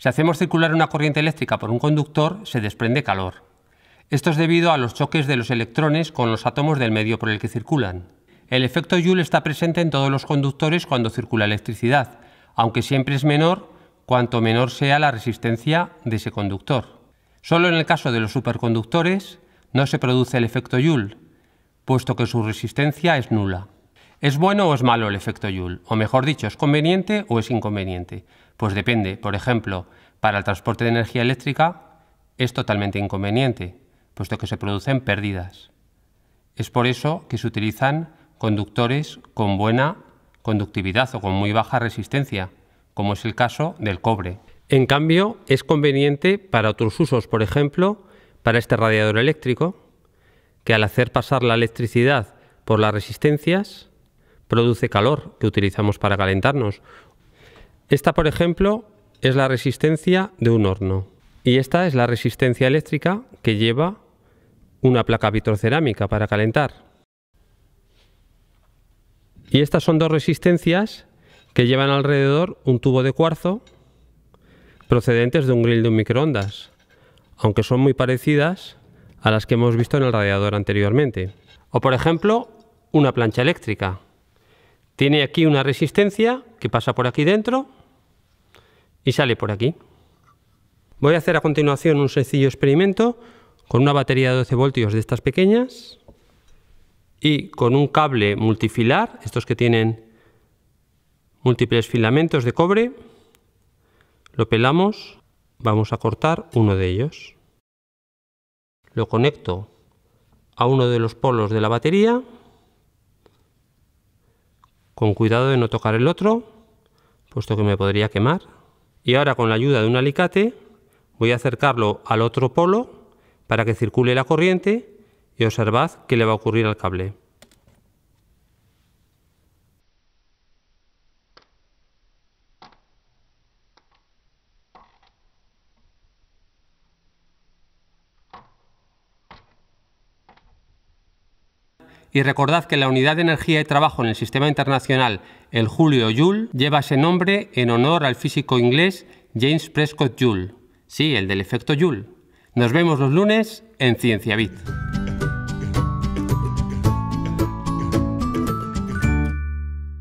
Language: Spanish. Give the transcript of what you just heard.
Si hacemos circular una corriente eléctrica por un conductor, se desprende calor. Esto es debido a los choques de los electrones con los átomos del medio por el que circulan. El efecto Joule está presente en todos los conductores cuando circula electricidad, aunque siempre es menor cuanto menor sea la resistencia de ese conductor. Solo en el caso de los superconductores no se produce el efecto Joule, puesto que su resistencia es nula. ¿Es bueno o es malo el efecto Joule? O mejor dicho, ¿es conveniente o es inconveniente? Pues depende, por ejemplo, para el transporte de energía eléctrica es totalmente inconveniente, puesto que se producen pérdidas. Es por eso que se utilizan conductores con buena conductividad o con muy baja resistencia, como es el caso del cobre. En cambio, es conveniente para otros usos, por ejemplo, para este radiador eléctrico, que al hacer pasar la electricidad por las resistencias, produce calor que utilizamos para calentarnos, esta, por ejemplo, es la resistencia de un horno. Y esta es la resistencia eléctrica que lleva una placa vitrocerámica para calentar. Y estas son dos resistencias que llevan alrededor un tubo de cuarzo procedentes de un grill de un microondas, aunque son muy parecidas a las que hemos visto en el radiador anteriormente. O por ejemplo, una plancha eléctrica. Tiene aquí una resistencia que pasa por aquí dentro y sale por aquí. Voy a hacer a continuación un sencillo experimento con una batería de 12 voltios de estas pequeñas y con un cable multifilar, estos que tienen múltiples filamentos de cobre, lo pelamos, vamos a cortar uno de ellos. Lo conecto a uno de los polos de la batería, con cuidado de no tocar el otro, puesto que me podría quemar. Y ahora con la ayuda de un alicate voy a acercarlo al otro polo para que circule la corriente y observad qué le va a ocurrir al cable. y recordad que la unidad de energía y trabajo en el sistema internacional, el Julio Joule, lleva ese nombre en honor al físico inglés James Prescott Joule. Sí, el del efecto Joule. Nos vemos los lunes en CienciaVid.